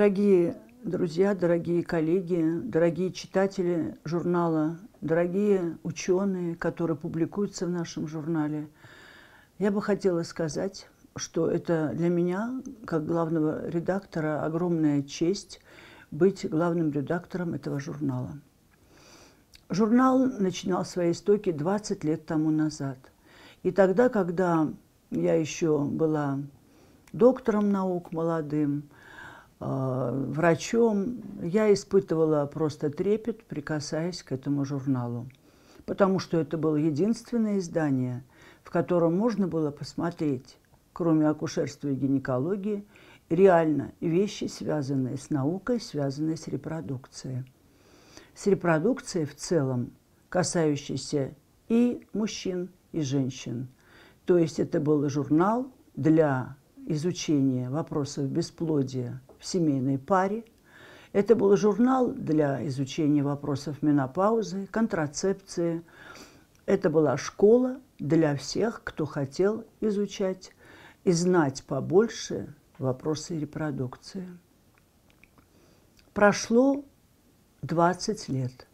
Дорогие друзья, дорогие коллеги, дорогие читатели журнала, дорогие ученые, которые публикуются в нашем журнале, я бы хотела сказать, что это для меня, как главного редактора, огромная честь быть главным редактором этого журнала. Журнал начинал свои истоки 20 лет тому назад. И тогда, когда я еще была доктором наук молодым, Э, врачом. Я испытывала просто трепет, прикасаясь к этому журналу, потому что это было единственное издание, в котором можно было посмотреть, кроме акушерства и гинекологии, реально вещи, связанные с наукой, связанные с репродукцией. С репродукцией в целом, касающейся и мужчин, и женщин. То есть это был журнал для изучения вопросов бесплодия в семейной паре. Это был журнал для изучения вопросов менопаузы, контрацепции. Это была школа для всех, кто хотел изучать и знать побольше вопросы репродукции. Прошло 20 лет.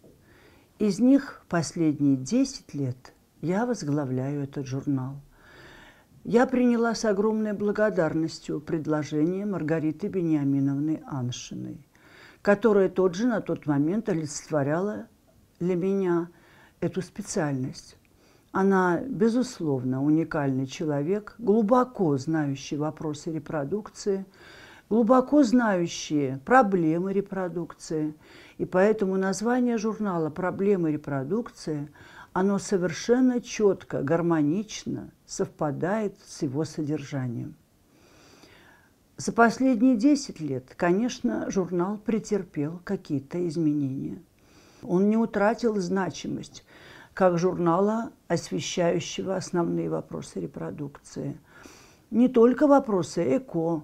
Из них последние 10 лет я возглавляю этот журнал. Я приняла с огромной благодарностью предложение Маргариты Бениаминовны Аншиной, которая тот же на тот момент олицетворяла для меня эту специальность. Она, безусловно, уникальный человек, глубоко знающий вопросы репродукции, глубоко знающие проблемы репродукции. И поэтому название журнала «Проблемы репродукции» оно совершенно четко, гармонично совпадает с его содержанием. За последние 10 лет, конечно, журнал претерпел какие-то изменения. Он не утратил значимость как журнала, освещающего основные вопросы репродукции. Не только вопросы эко,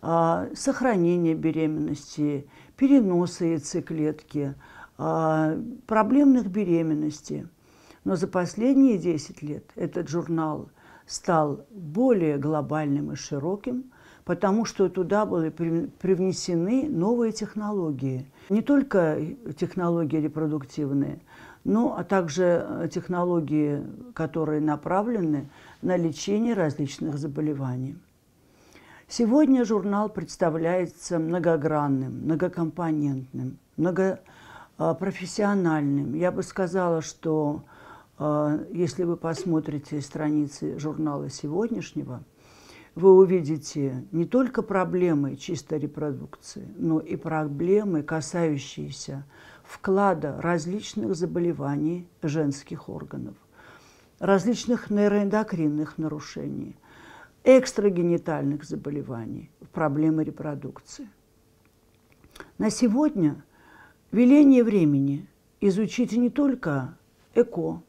а, сохранения беременности, переноса яйцеклетки, а, проблемных беременностей. Но за последние 10 лет этот журнал стал более глобальным и широким, потому что туда были привнесены новые технологии. Не только технологии репродуктивные, ну, а также э, технологии, которые направлены на лечение различных заболеваний. Сегодня журнал представляется многогранным, многокомпонентным, многопрофессиональным. Э, Я бы сказала, что а, если вы посмотрите страницы журнала сегодняшнего, вы увидите не только проблемы чистой репродукции, но и проблемы, касающиеся вклада различных заболеваний женских органов, различных нейроэндокринных нарушений, экстрагенитальных заболеваний, проблемы репродукции. На сегодня веление времени изучить не только ЭКО,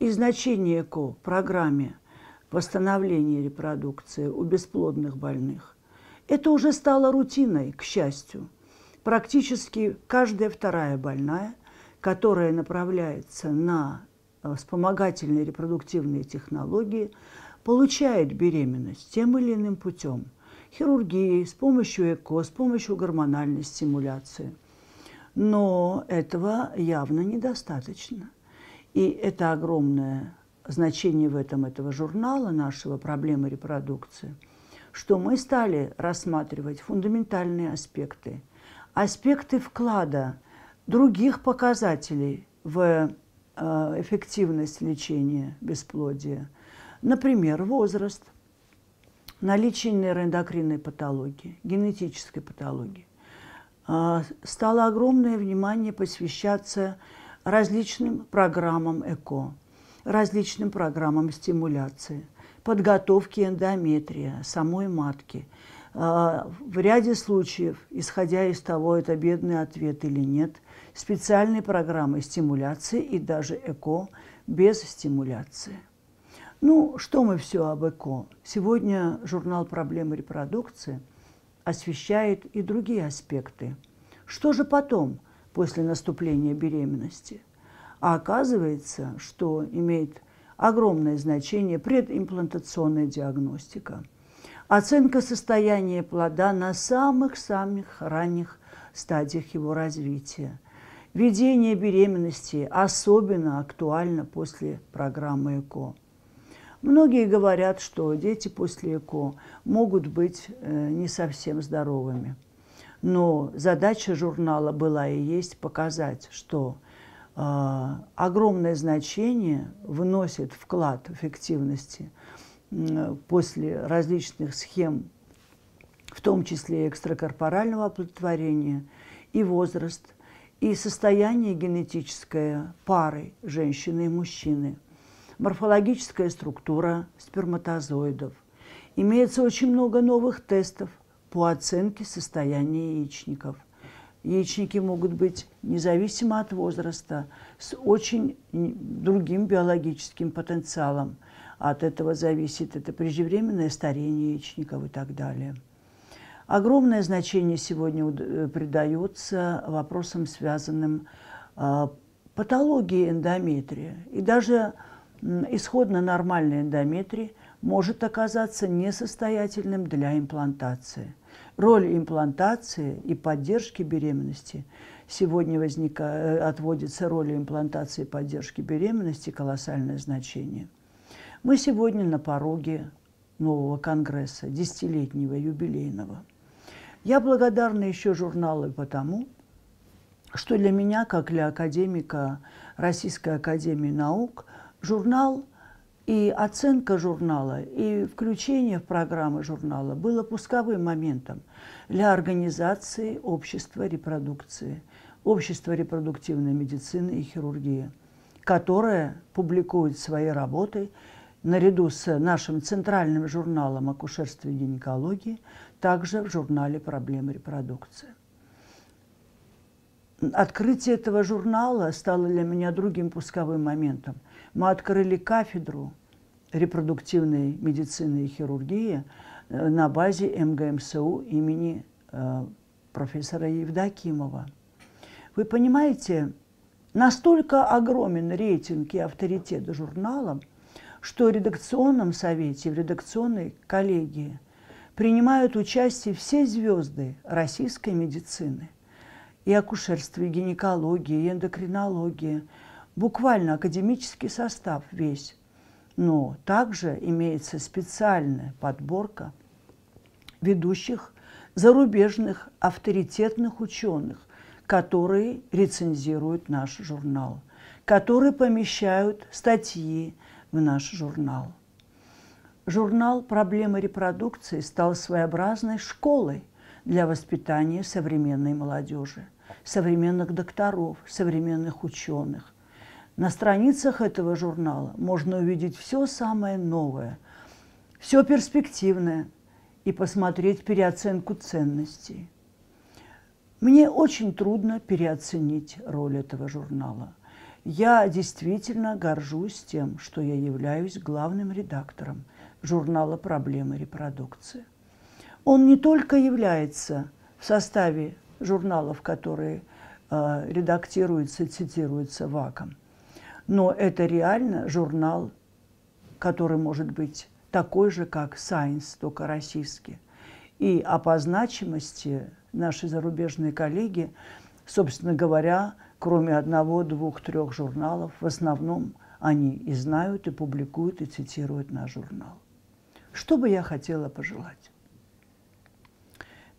и значение ЭКО программе восстановления репродукции у бесплодных больных. Это уже стало рутиной, к счастью. Практически каждая вторая больная, которая направляется на э, вспомогательные репродуктивные технологии, получает беременность тем или иным путем. Хирургией, с помощью ЭКО, с помощью гормональной стимуляции. Но этого явно недостаточно. И это огромное значение в этом этого журнала нашего «Проблемы репродукции», что мы стали рассматривать фундаментальные аспекты, аспекты вклада других показателей в э, эффективность лечения бесплодия. Например, возраст, наличие нейроэндокринной патологии, генетической патологии. Э, стало огромное внимание посвящаться различным программам ЭКО, различным программам стимуляции, подготовки эндометрия самой матки. А, в ряде случаев, исходя из того, это бедный ответ или нет, специальные программы стимуляции и даже ЭКО без стимуляции. Ну, что мы все об ЭКО? Сегодня журнал «Проблемы репродукции» освещает и другие аспекты. Что же потом? после наступления беременности. А оказывается, что имеет огромное значение предимплантационная диагностика. Оценка состояния плода на самых-самых ранних стадиях его развития. Ведение беременности особенно актуально после программы ЭКО. Многие говорят, что дети после ЭКО могут быть э, не совсем здоровыми. Но задача журнала была и есть показать, что э, огромное значение вносит вклад эффективности э, после различных схем, в том числе экстракорпорального оплодотворения, и возраст, и состояние генетическое пары женщины и мужчины, морфологическая структура сперматозоидов. Имеется очень много новых тестов – по оценке состояния яичников. Яичники могут быть независимо от возраста, с очень другим биологическим потенциалом. От этого зависит это преждевременное старение яичников и так далее. Огромное значение сегодня э, придается вопросам, связанным с а, патологией эндометрия. И даже исходно нормальной эндометрии может оказаться несостоятельным для имплантации. Роль имплантации и поддержки беременности сегодня возника... Э, отводится роли имплантации и поддержки беременности колоссальное значение. Мы сегодня на пороге нового конгресса, десятилетнего, юбилейного. Я благодарна еще журналу потому, что для меня, как для академика Российской академии наук, журнал – и оценка журнала, и включение в программы журнала было пусковым моментом для организации общества репродукции, общества репродуктивной медицины и хирургии, которое публикует свои работы наряду с нашим центральным журналом акушерства и гинекологии, также в журнале «Проблемы репродукции». Открытие этого журнала стало для меня другим пусковым моментом – мы открыли кафедру репродуктивной медицины и хирургии э, на базе МГМСУ имени э, профессора Евдокимова. Вы понимаете, настолько огромен рейтинг и авторитет журнала, что в редакционном совете, в редакционной коллегии принимают участие все звезды российской медицины и акушерства, и гинекологии, и эндокринологии – буквально академический состав весь. Но также имеется специальная подборка ведущих зарубежных авторитетных ученых, которые рецензируют наш журнал, которые помещают статьи в наш журнал. Журнал «Проблемы репродукции» стал своеобразной школой для воспитания современной молодежи, современных докторов, современных ученых. На страницах этого журнала можно увидеть все самое новое, все перспективное и посмотреть переоценку ценностей. Мне очень трудно переоценить роль этого журнала. Я действительно горжусь тем, что я являюсь главным редактором журнала «Проблемы репродукции». Он не только является в составе журналов, которые э, редактируются и цитируются ВАКом – но это реально журнал, который может быть такой же, как Science, только российский. И а по значимости наши зарубежные коллеги, собственно говоря, кроме одного, двух, трех журналов, в основном они и знают, и публикуют, и цитируют наш журнал. Что бы я хотела пожелать?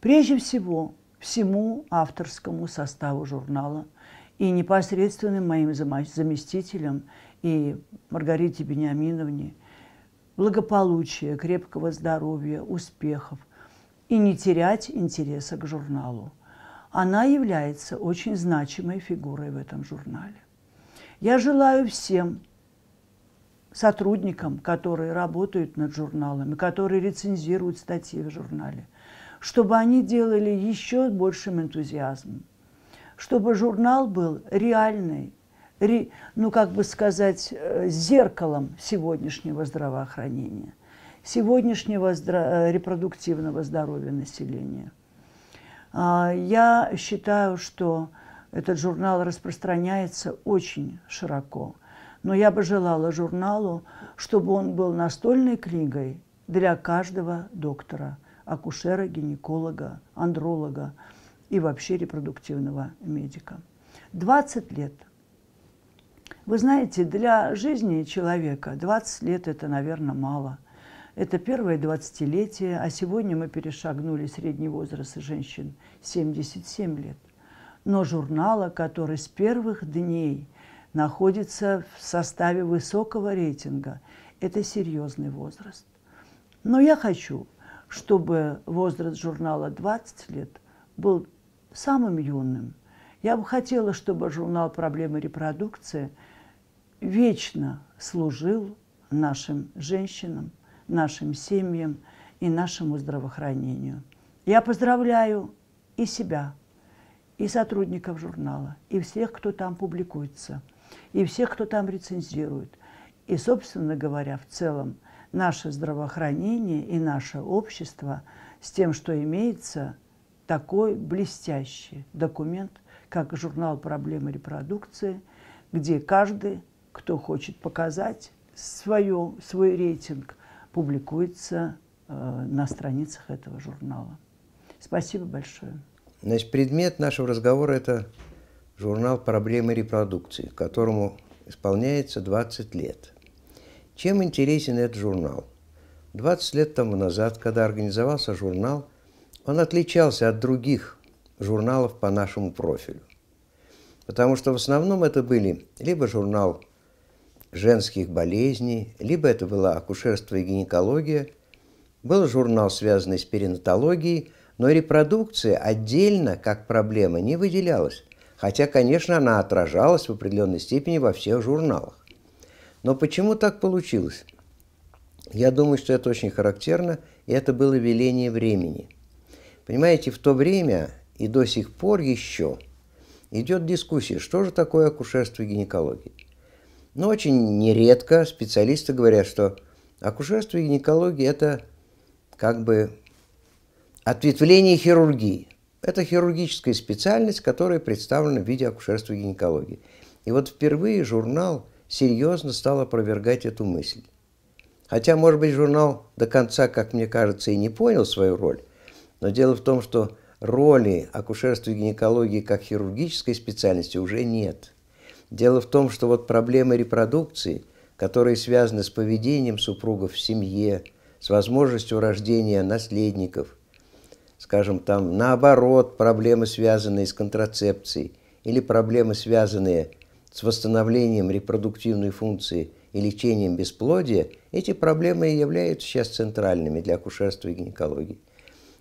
Прежде всего, всему авторскому составу журнала – и непосредственным моим заместителям и Маргарите Бениаминовне благополучия, крепкого здоровья, успехов и не терять интереса к журналу. Она является очень значимой фигурой в этом журнале. Я желаю всем сотрудникам, которые работают над журналами, которые рецензируют статьи в журнале, чтобы они делали еще большим энтузиазмом, чтобы журнал был реальный, ре, ну, как бы сказать, э, зеркалом сегодняшнего здравоохранения, сегодняшнего здра э, репродуктивного здоровья населения. А, я считаю, что этот журнал распространяется очень широко. Но я бы желала журналу, чтобы он был настольной книгой для каждого доктора, акушера, гинеколога, андролога, и вообще репродуктивного медика. 20 лет. Вы знаете, для жизни человека 20 лет – это, наверное, мало. Это первое 20-летие, а сегодня мы перешагнули средний возраст женщин 77 лет. Но журнала, который с первых дней находится в составе высокого рейтинга, это серьезный возраст. Но я хочу, чтобы возраст журнала 20 лет был самым юным. Я бы хотела, чтобы журнал «Проблемы репродукции» вечно служил нашим женщинам, нашим семьям и нашему здравоохранению. Я поздравляю и себя, и сотрудников журнала, и всех, кто там публикуется, и всех, кто там рецензирует. И, собственно говоря, в целом наше здравоохранение и наше общество с тем, что имеется – такой блестящий документ, как журнал «Проблемы репродукции», где каждый, кто хочет показать свое, свой рейтинг, публикуется э, на страницах этого журнала. Спасибо большое. Значит, предмет нашего разговора – это журнал «Проблемы репродукции», которому исполняется 20 лет. Чем интересен этот журнал? 20 лет тому назад, когда организовался журнал – он отличался от других журналов по нашему профилю. Потому что в основном это были либо журнал женских болезней, либо это было акушерство и гинекология, был журнал, связанный с перинатологией, но репродукция отдельно как проблема не выделялась, хотя, конечно, она отражалась в определенной степени во всех журналах. Но почему так получилось? Я думаю, что это очень характерно, и это было веление времени – Понимаете, в то время и до сих пор еще идет дискуссия, что же такое акушерство и гинекология. Но очень нередко специалисты говорят, что акушерство и гинекология – это как бы ответвление хирургии. Это хирургическая специальность, которая представлена в виде акушерства и гинекологии. И вот впервые журнал серьезно стал опровергать эту мысль. Хотя, может быть, журнал до конца, как мне кажется, и не понял свою роль, но дело в том, что роли акушерства и гинекологии как хирургической специальности уже нет. Дело в том, что вот проблемы репродукции, которые связаны с поведением супругов в семье, с возможностью рождения наследников, скажем там, наоборот, проблемы, связанные с контрацепцией, или проблемы, связанные с восстановлением репродуктивной функции и лечением бесплодия, эти проблемы и являются сейчас центральными для акушерства и гинекологии.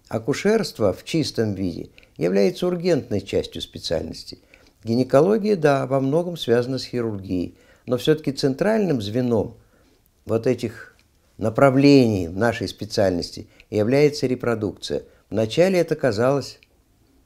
Акушерство в чистом виде является ургентной частью специальности. Гинекология, да, во многом связана с хирургией, но все-таки центральным звеном вот этих направлений нашей специальности является репродукция. Вначале это казалось,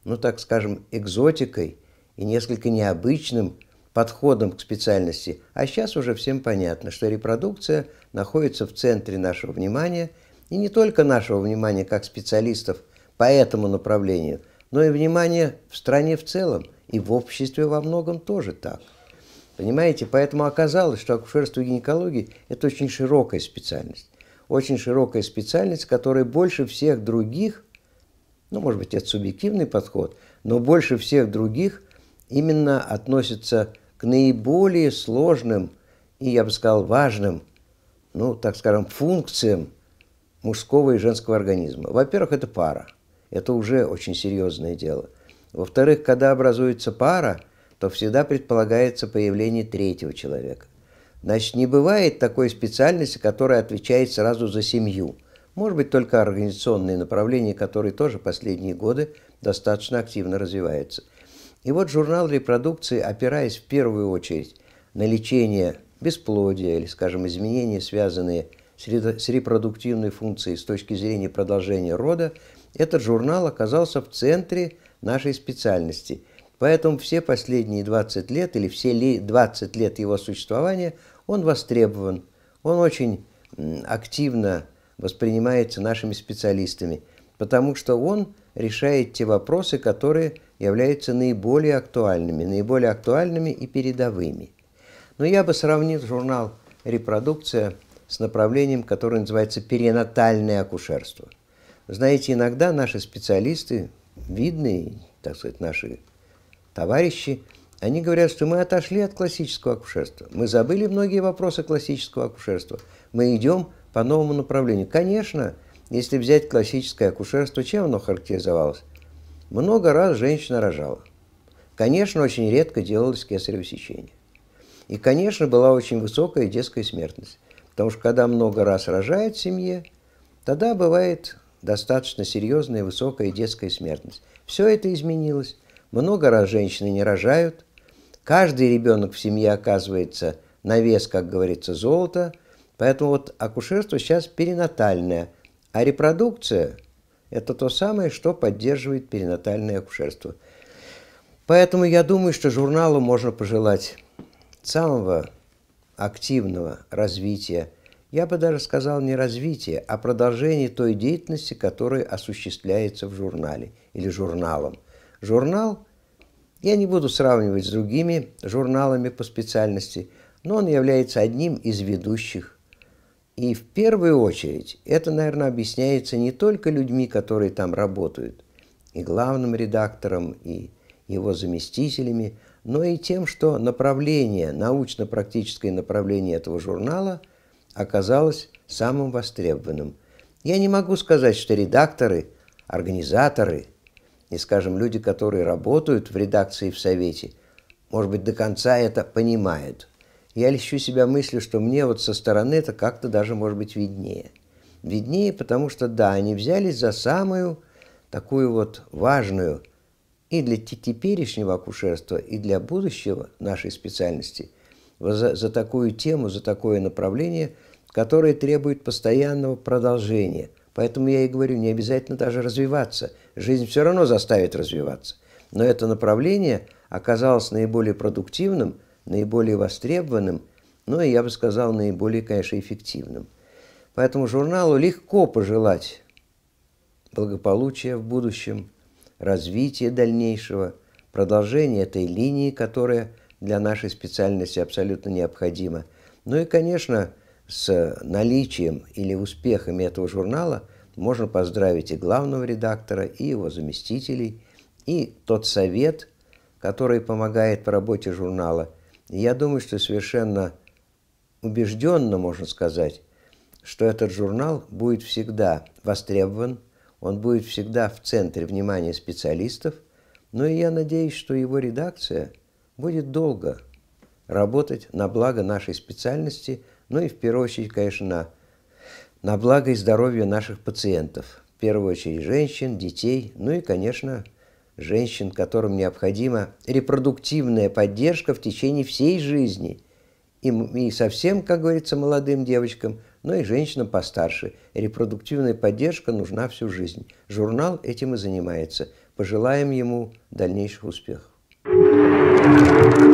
ну так скажем, экзотикой и несколько необычным подходом к специальности, а сейчас уже всем понятно, что репродукция находится в центре нашего внимания – и не только нашего внимания как специалистов по этому направлению, но и внимания в стране в целом, и в обществе во многом тоже так. Понимаете, поэтому оказалось, что акушерство и гинекология – это очень широкая специальность. Очень широкая специальность, которая больше всех других, ну, может быть, это субъективный подход, но больше всех других именно относится к наиболее сложным и, я бы сказал, важным, ну, так скажем, функциям мужского и женского организма. Во-первых, это пара. Это уже очень серьезное дело. Во-вторых, когда образуется пара, то всегда предполагается появление третьего человека. Значит, не бывает такой специальности, которая отвечает сразу за семью. Может быть, только организационные направления, которые тоже последние годы достаточно активно развиваются. И вот журнал репродукции, опираясь в первую очередь на лечение бесплодия или, скажем, изменения, связанные с с репродуктивной функцией с точки зрения продолжения рода, этот журнал оказался в центре нашей специальности. Поэтому все последние 20 лет или все 20 лет его существования он востребован. Он очень активно воспринимается нашими специалистами, потому что он решает те вопросы, которые являются наиболее актуальными, наиболее актуальными и передовыми. Но я бы сравнил журнал «Репродукция» с направлением, которое называется перинатальное акушерство. Знаете, иногда наши специалисты, видные, так сказать, наши товарищи, они говорят, что мы отошли от классического акушерства. Мы забыли многие вопросы классического акушерства. Мы идем по новому направлению. Конечно, если взять классическое акушерство, чем оно характеризовалось? Много раз женщина рожала. Конечно, очень редко делалось кесарево сечение. И, конечно, была очень высокая детская смертность. Потому что когда много раз рожают в семье, тогда бывает достаточно серьезная высокая детская смертность. Все это изменилось. Много раз женщины не рожают. Каждый ребенок в семье оказывается на вес, как говорится, золота. Поэтому вот акушерство сейчас перинатальное. А репродукция – это то самое, что поддерживает перинатальное акушерство. Поэтому я думаю, что журналу можно пожелать самого активного развития, я бы даже сказал не развития, а продолжения той деятельности, которая осуществляется в журнале или журналом. Журнал, я не буду сравнивать с другими журналами по специальности, но он является одним из ведущих. И в первую очередь это, наверное, объясняется не только людьми, которые там работают, и главным редактором, и его заместителями – но и тем, что направление, научно-практическое направление этого журнала оказалось самым востребованным. Я не могу сказать, что редакторы, организаторы и, скажем, люди, которые работают в редакции и в Совете, может быть, до конца это понимают. Я лещу себя мыслью, что мне вот со стороны это как-то даже, может быть, виднее. Виднее, потому что, да, они взялись за самую такую вот важную и для теперешнего акушерства, и для будущего нашей специальности за, за такую тему, за такое направление, которое требует постоянного продолжения. Поэтому я и говорю, не обязательно даже развиваться. Жизнь все равно заставит развиваться. Но это направление оказалось наиболее продуктивным, наиболее востребованным, ну и, я бы сказал, наиболее, конечно, эффективным. Поэтому журналу легко пожелать благополучия в будущем, развитие дальнейшего, продолжение этой линии, которая для нашей специальности абсолютно необходима. Ну и, конечно, с наличием или успехами этого журнала можно поздравить и главного редактора, и его заместителей, и тот совет, который помогает в работе журнала. я думаю, что совершенно убежденно можно сказать, что этот журнал будет всегда востребован, он будет всегда в центре внимания специалистов, но и я надеюсь, что его редакция будет долго работать на благо нашей специальности, ну и в первую очередь, конечно, на, на благо и здоровье наших пациентов. В первую очередь женщин, детей, ну и, конечно, женщин, которым необходима репродуктивная поддержка в течение всей жизни. И, и совсем, как говорится, молодым девочкам – но и женщинам постарше. Репродуктивная поддержка нужна всю жизнь. Журнал этим и занимается. Пожелаем ему дальнейших успехов. Thank you.